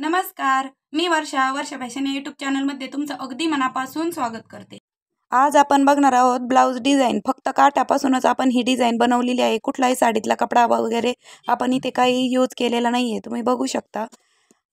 नमस्कार मी वर्षा वर्षा fashion YouTube चॅनलमध्ये तुमचं अगदी मनापासून स्वागत करते आज आपण बघणार आहोत ब्लाऊज डिझाईन फक्त काठापासूनच आपण ही डिझाईन बनवलेली आहे कुठलाही साडीतला कपडा वगैरे आपण इथे काही यूज केलेला नाही आहे तुम्ही बघू शकता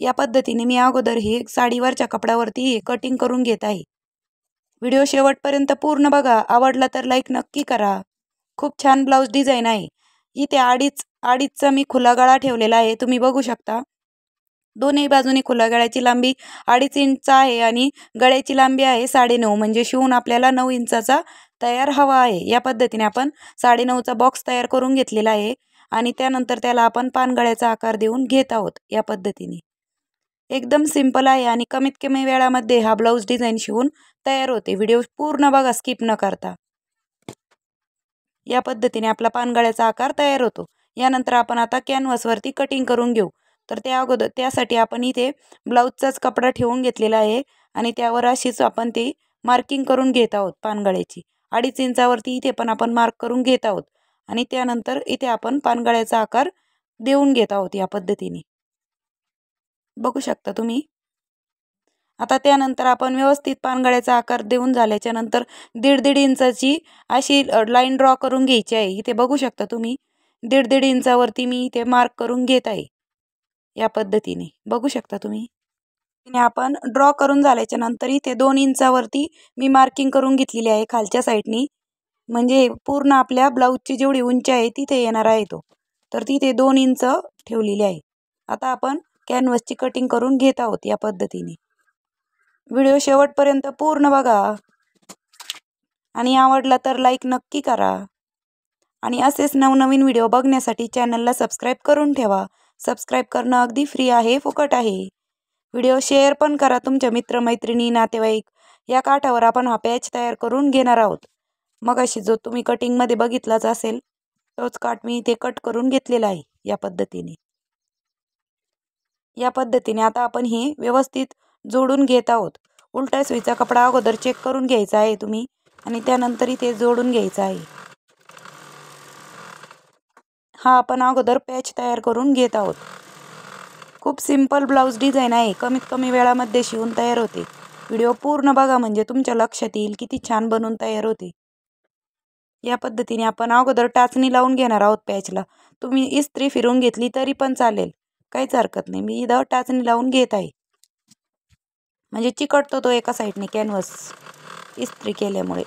या पद्धतीने मी अगोदर ही साडीवरच्या कपड्यावरती कटिंग करून घेत आहे व्हिडिओ शेवटपर्यंत पूर्ण बघा आवडला तर लाईक नक्की करा खूप छान ब्लाऊज डिझाईन आहे इथे आडीच अडीचचा मी खुला गळा ठेवलेला आहे तुम्ही बघू शकता दोन्ही बाजूने खुल्या गळ्याची लांबी अडीच इंच आहे आणि गळ्याची लांबी आहे साडेनऊ म्हणजे शिवून आपल्याला नऊ इंचाचा तयार हवा आहे या पद्धतीने आपण साडेनऊचा बॉक्स तयार करून घेतलेला आहे आणि त्यानंतर त्याला आपण पानगळ्याचा आकार देऊन घेत आहोत या पद्धतीने एकदम सिंपल आहे आणि कमीत कमी वेळामध्ये हा ब्लाऊज डिझाईन शिवून तयार होते व्हिडिओ पूर्ण बघा स्किप न करता या पद्धतीने आपला पानगळ्याचा आकार तयार होतो यानंतर आपण आता कॅनव्हासवरती कटिंग करून घेऊ तर त्या अगोदर त्यासाठी आपण इथे ब्लाऊजचाच कपडा ठेवून घेतलेला आहे आणि त्यावर अशीच आपण ती मार्किंग करून घेत आहोत पानगळ्याची अडीच इंचावरती इथे पण आपण मार्क करून घेत आहोत आणि त्यानंतर इथे आपण पानगळ्याचा आकार देऊन घेत आहोत या पद्धतीने बघू शकता तुम्ही आता त्यानंतर आपण व्यवस्थित पानगळ्याचा आकार देऊन झाल्याच्या नंतर दीड दीड इंचाची अशी लाईन ड्रॉ करून घ्यायची आहे इथे बघू शकता तुम्ही दीड दीड इंचावरती मी इथे मार्क करून घेत आहे या पद्धतीने बघू शकता तुम्ही तिने आपण ड्रॉ करून झाल्याच्या नंतर इथे दोन इंचावरती मी मार्किंग करून घेतलेली आहे खालच्या साईडनी म्हणजे पूर्ण आपल्या ब्लाऊजची जेवढी उंची आहे तिथे येणार आहे तो तर तिथे दोन इंच ठेवलेली आहे आता आपण कॅनव्हसची कटिंग करून घेत आहोत या पद्धतीने व्हिडिओ शेवटपर्यंत पूर्ण बघा आणि आवडला तर लाईक नक्की करा आणि असेच नवनवीन व्हिडिओ बघण्यासाठी चॅनलला सबस्क्राईब करून ठेवा सबस्क्राईब करणं अगदी फ्री आहे फुकट आहे व्हिडिओ शेअर पण करा तुमच्या मित्रमैत्रिणी नातेवाईक या काठावर आपण हा पॅच तयार करून घेणार आहोत मग अशी जो तुम्ही कटिंगमध्ये बघितलाच असेल तोच काठ मी इथे कट करून घेतलेला आहे या पद्धतीने या पद्धतीने आता आपण हे व्यवस्थित जोडून घेत आहोत उलटा सुईचा कपडा अगोदर चेक करून घ्यायचा आहे तुम्ही आणि त्यानंतर इथे जोडून घ्यायचा आहे हा आपण अगोदर पॅच तयार करून घेत आहोत खूप सिंपल ब्लाऊज डिझाईन आहे कमीत कमी वेळामध्ये शिवून तयार होते व्हिडिओ पूर्ण बघा म्हणजे तुमच्या लक्षात येईल किती छान बनवून तयार होते या पद्धतीने आपण अगोदर टाचणी लावून घेणार आहोत पॅचला तुम्ही इस्त्री फिरून घेतली तरी पण चालेल काहीच हरकत नाही मी इथं टाचणी लावून घेत आहे म्हणजे चिकटतो तो एका साईडने कॅनव्हस इस्त्री केल्यामुळे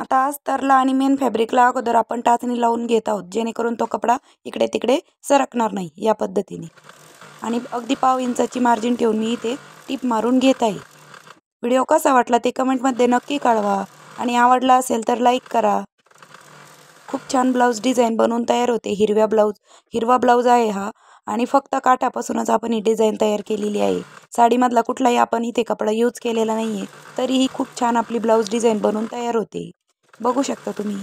आता अस्तरला आणि मेन फॅब्रिकला अगोदर आपण टाचणी लावून घेत आहोत जेणेकरून तो कपडा इकडे तिकडे सरकणार नाही या पद्धतीने आणि अगदी पाव इंचाची मार्जिन ठेवून मी इथे टीप मारून घेत आहे व्हिडिओ कसा वाटला ते कमेंटमध्ये नक्की कळवा आणि आवडला असेल तर लाईक करा खूप छान ब्लाऊज डिझाईन बनवून तयार होते हिरव्या ब्लाऊज हिरवा ब्लाऊज आहे हा आणि फक्त काठापासूनच आपण ही डिझाईन तयार केलेली आहे साडीमधला कुठलाही आपण इथे कपडा यूज केलेला नाही आहे तरीही खूप छान आपली ब्लाऊज डिझाईन बनवून तयार होते बघू शकता तुम्ही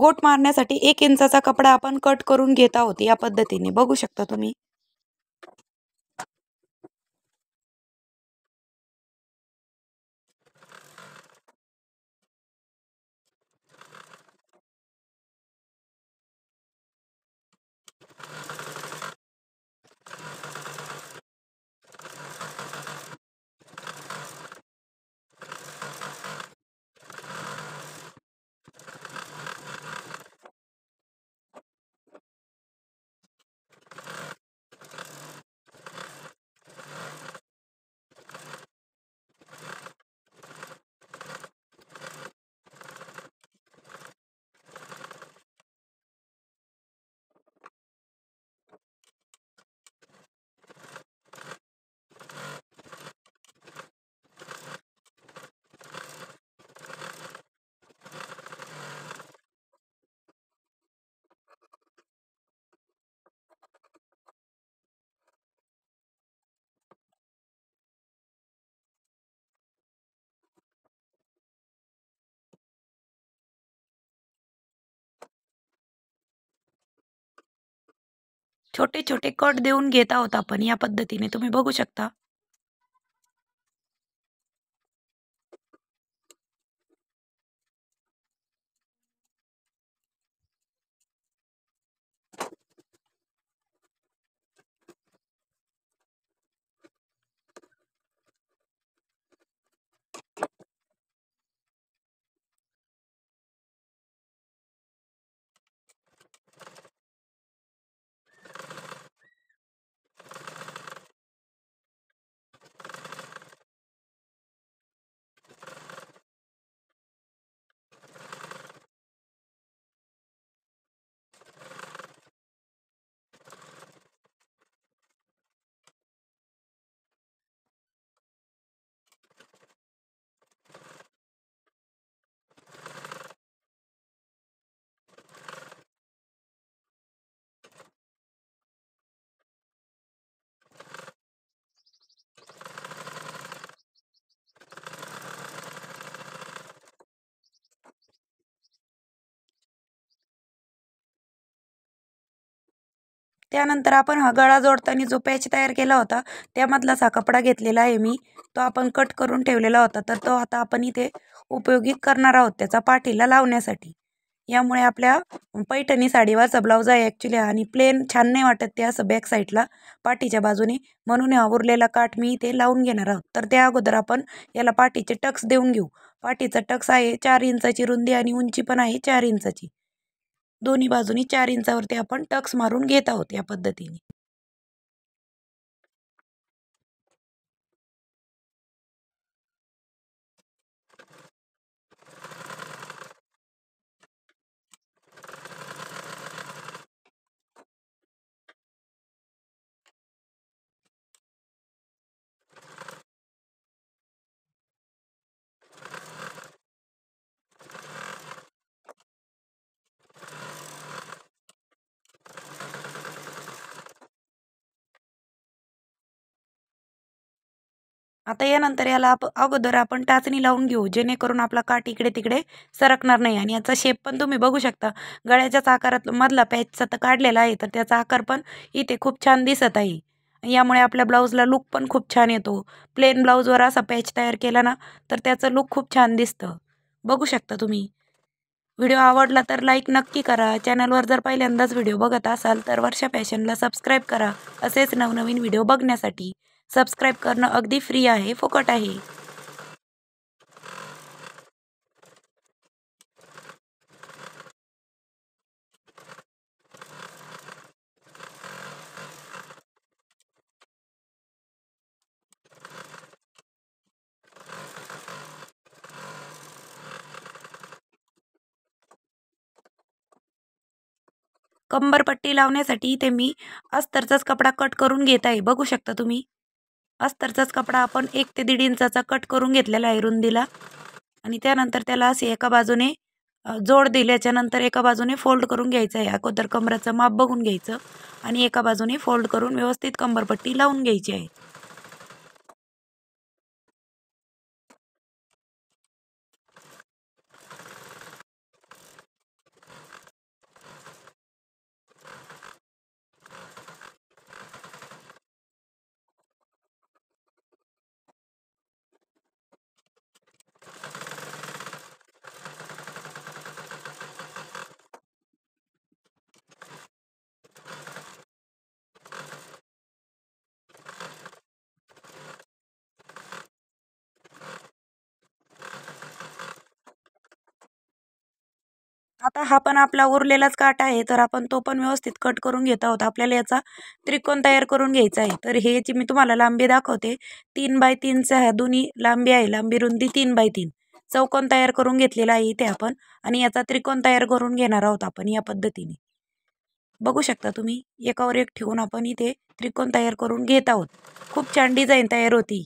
गोट मारण्यासाठी एक इंचाचा कपडा आपण कट करून घेत आहोत या पद्धतीने बघू शकता तुम्ही छोटे छोटे कट देऊन घेत आहोत आपण या पद्धतीने तुम्ही बघू शकता त्यानंतर आपण हा गळा जोडताना जो पॅच तयार केला होता त्यामधलाच हा कपडा घेतलेला आहे मी तो आपण कट करून ठेवलेला होता तर तो आता आपण इथे उपयोगी करणार आहोत त्याचा पाठीला लावण्यासाठी यामुळे आपल्या पैठणी साडीवरचा ब्लाऊज आहे ॲक्च्युली आणि प्लेन छान नाही वाटत ते असं बॅक साईडला पाठीच्या बाजूने म्हणून हा उरलेला काठ मी इथे लावून घेणार आहोत तर त्या अगोदर आपण याला पाठीचे टक्स देऊन घेऊ पाठीचा टक्स आहे चार इंचाची रुंदी आणि उंची पण आहे चार इंचाची दोन्ही बाजूनी चार इंचावरती आपण टक्स मारून घेत आहोत या पद्धतीने आता यानंतर याला आप अगोदर आपण टाचणी लावून घेऊ जेणेकरून आपला काठ इकडे तिकडे सरकणार नाही आणि याचा शेप पण तुम्ही बघू शकता गळ्याच्याच आकारात मधला पॅचचा तर काढलेला आहे तर त्याचा आकार पण इथे खूप छान दिसत आहे यामुळे आपल्या ब्लाऊजला लुक पण खूप छान येतो प्लेन ब्लाऊजवर असा पॅच तयार केला ना तर त्याचं लुक खूप छान दिसतं बघू शकता तुम्ही व्हिडिओ आवडला तर लाईक नक्की करा चॅनलवर जर पहिल्यांदाच व्हिडिओ बघत असाल तर वर्षा फॅशनला सबस्क्राईब करा असेच नवनवीन व्हिडिओ बघण्यासाठी सबस्क्राईब करणं अगदी फ्री आहे फुकट आहे कंबरपट्टी लावण्यासाठी इथे मी अस्तरचाच कपडा कट करून घेत आहे बघू शकता तुम्ही अस्तरचाच कपडा आपण एक ते दीड इंचाचा कट करून घेतलेला आहे रुंदीला आणि त्यानंतर त्याला असे एका बाजूने जोड दिल्याच्या नंतर एका बाजूने फोल्ड करून घ्यायचं आहे अगोदर कमराचं माप बघून घ्यायचं आणि एका बाजूने फोल्ड करून व्यवस्थित कंबरपट्टी लावून घ्यायची आहे आता हा पण आपला उरलेलाच काटा आहे तर आपण तो पण व्यवस्थित कट करून घेत आहोत आपल्याला याचा त्रिकोण तयार करून घ्यायचा आहे तर हे जी मी तुम्हाला लांबी दाखवते तीन बाय तीनचा ह्या दोन्ही लांबी आहे लांबी रुंदी तीन बाय तीन चौकोन तयार करून घेतलेला आहे इथे आपण आणि याचा त्रिकोण तयार करून घेणार आहोत आपण या पद्धतीने बघू शकता तुम्ही एकावर एक ठेवून आपण इथे त्रिकोण तयार करून घेत आहोत खूप छान डिझाईन तयार होती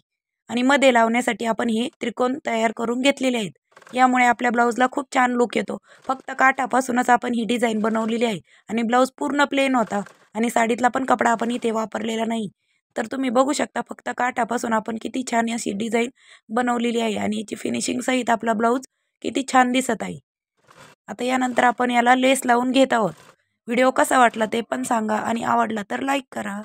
आणि मध्ये लावण्यासाठी आपण हे त्रिकोण तयार करून घेतलेले आहेत यामुळे आपल्या ब्लाऊजला खूप छान लुक येतो फक्त काठापासूनच आपण ही डिझाईन बनवलेली आहे आणि ब्लाऊज पूर्ण प्लेन होता आणि साडीतला पण कपडा आपण इथे वापरलेला नाही तर तुम्ही बघू शकता फक्त काठापासून आपण किती छान अशी डिझाईन बनवलेली आहे आणि याची फिनिशिंग सहित आपला ब्लाऊज किती छान दिसत आहे आता यानंतर आपण याला लेस लावून घेत आहोत व्हिडिओ कसा वाटला ते पण सांगा आणि आवडला तर लाईक करा